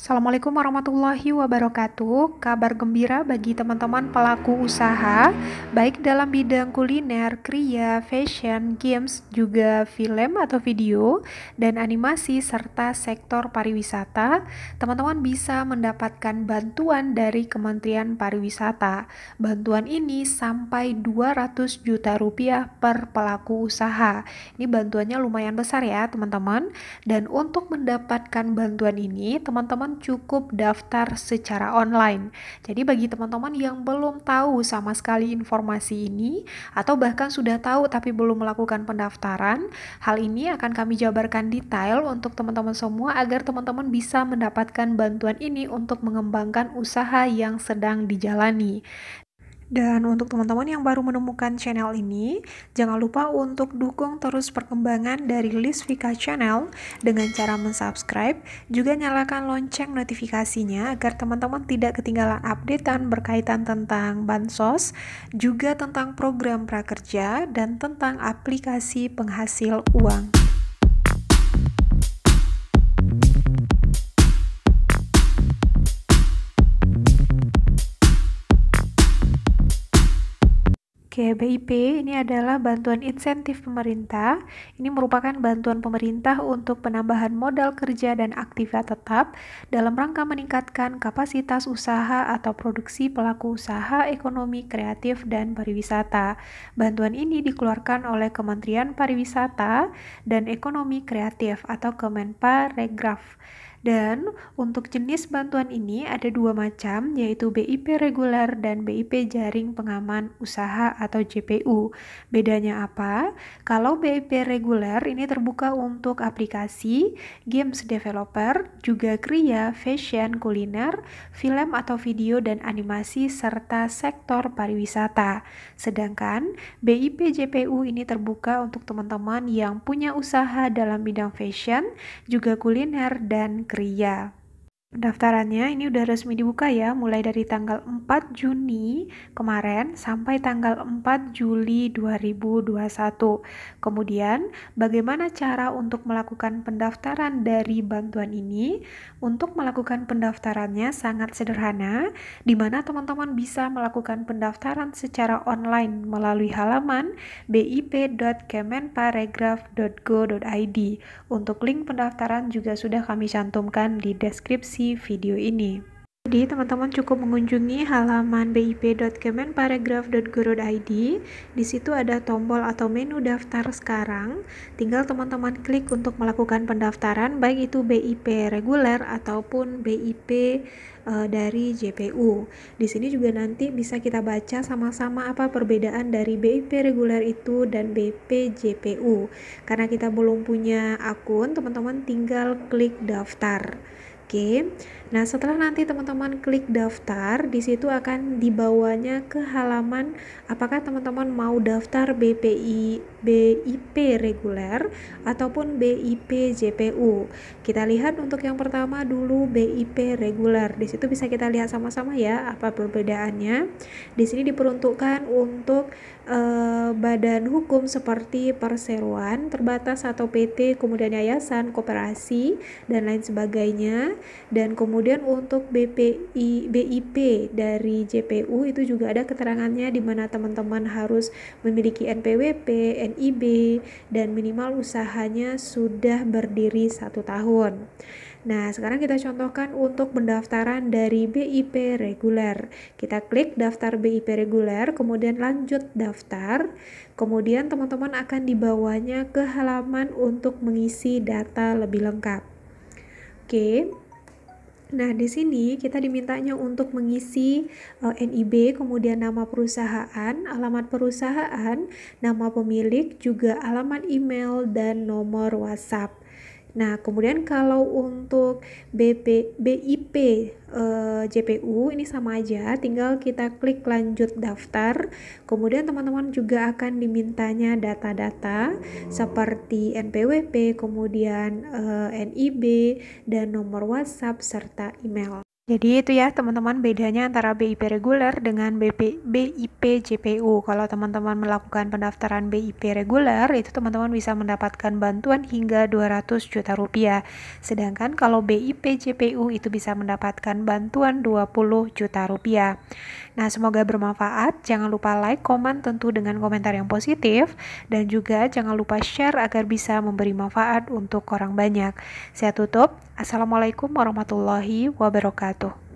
Assalamualaikum warahmatullahi wabarakatuh. Kabar gembira bagi teman-teman pelaku usaha, baik dalam bidang kuliner, kriya, fashion, games, juga film atau video, dan animasi, serta sektor pariwisata. Teman-teman bisa mendapatkan bantuan dari Kementerian Pariwisata. Bantuan ini sampai 200 juta rupiah per pelaku usaha. Ini bantuannya lumayan besar ya, teman-teman. Dan untuk mendapatkan bantuan ini, teman-teman teman-teman cukup daftar secara online. Jadi bagi teman-teman yang belum tahu sama sekali informasi ini atau bahkan sudah tahu tapi belum melakukan pendaftaran, hal ini akan kami jabarkan detail untuk teman-teman semua agar teman-teman bisa mendapatkan bantuan ini untuk mengembangkan usaha yang sedang dijalani. Dan untuk teman-teman yang baru menemukan channel ini, jangan lupa untuk dukung terus perkembangan dari List Vika Channel dengan cara mensubscribe, juga nyalakan lonceng notifikasinya agar teman-teman tidak ketinggalan updatean berkaitan tentang bansos, juga tentang program prakerja dan tentang aplikasi penghasil uang. Oke, BIP ini adalah bantuan insentif pemerintah. Ini merupakan bantuan pemerintah untuk penambahan modal kerja dan aktiva tetap dalam rangka meningkatkan kapasitas usaha atau produksi pelaku usaha ekonomi kreatif dan pariwisata. Bantuan ini dikeluarkan oleh Kementerian Pariwisata dan Ekonomi Kreatif atau Kemenparekraf. Dan untuk jenis bantuan ini ada dua macam yaitu BIP reguler dan BIP jaring pengaman usaha atau JPU. Bedanya apa? Kalau BIP reguler ini terbuka untuk aplikasi, games developer, juga kriya, fashion, kuliner, film atau video dan animasi serta sektor pariwisata. Sedangkan BIP JPU ini terbuka untuk teman-teman yang punya usaha dalam bidang fashion, juga kuliner dan berkria. Pendaftarannya ini udah resmi dibuka ya, mulai dari tanggal 4 Juni kemarin sampai tanggal 4 Juli 2021. Kemudian, bagaimana cara untuk melakukan pendaftaran dari bantuan ini? Untuk melakukan pendaftarannya sangat sederhana, di mana teman-teman bisa melakukan pendaftaran secara online melalui halaman bip.kemenparegraf.go.id. Untuk link pendaftaran juga sudah kami cantumkan di deskripsi isi video ini. Jadi teman-teman cukup mengunjungi halaman bip.kemenparagraf.go.id. Di situ ada tombol atau menu daftar sekarang. Tinggal teman-teman klik untuk melakukan pendaftaran baik itu BIP reguler ataupun BIP e, dari JPU. Di sini juga nanti bisa kita baca sama-sama apa perbedaan dari BIP reguler itu dan BP JPU. Karena kita belum punya akun, teman-teman tinggal klik daftar. Oke, Nah, setelah nanti teman-teman klik daftar, di situ akan dibawanya ke halaman apakah teman-teman mau daftar BPI BIP reguler ataupun BIP JPU. Kita lihat untuk yang pertama dulu BIP reguler. Di situ bisa kita lihat sama-sama ya apa perbedaannya. Di sini diperuntukkan untuk Eh, badan hukum seperti perseroan, terbatas atau PT, kemudian yayasan, koperasi dan lain sebagainya. Dan kemudian untuk BPI BIP dari JPU itu juga ada keterangannya di mana teman-teman harus memiliki NPWP, NIB dan minimal usahanya sudah berdiri satu tahun. Nah, sekarang kita contohkan untuk pendaftaran dari BIP reguler. Kita klik daftar BIP reguler, kemudian lanjut daftar. Kemudian teman-teman akan dibawanya ke halaman untuk mengisi data lebih lengkap. Oke. Nah, di sini kita dimintanya untuk mengisi eh, NIB, kemudian nama perusahaan, alamat perusahaan, nama pemilik, juga alamat email dan nomor WhatsApp. Nah, kemudian kalau untuk BP, BIP eh, JPU ini sama aja, tinggal kita klik lanjut daftar. Kemudian teman-teman juga akan dimintanya data-data seperti NPWP, kemudian eh, NIB dan nomor WhatsApp serta email. Jadi itu ya teman-teman bedanya antara BIP reguler dengan BP, BIP JPU. Kalau teman-teman melakukan pendaftaran BIP reguler, itu teman-teman bisa mendapatkan bantuan hingga 200 juta rupiah. Sedangkan kalau BIP JPU itu bisa mendapatkan bantuan 20 juta rupiah. Nah, semoga bermanfaat. Jangan lupa like, komen tentu dengan komentar yang positif dan juga jangan lupa share agar bisa memberi manfaat untuk orang banyak. Saya tutup. Assalamualaikum warahmatullahi wabarakatuh. 또.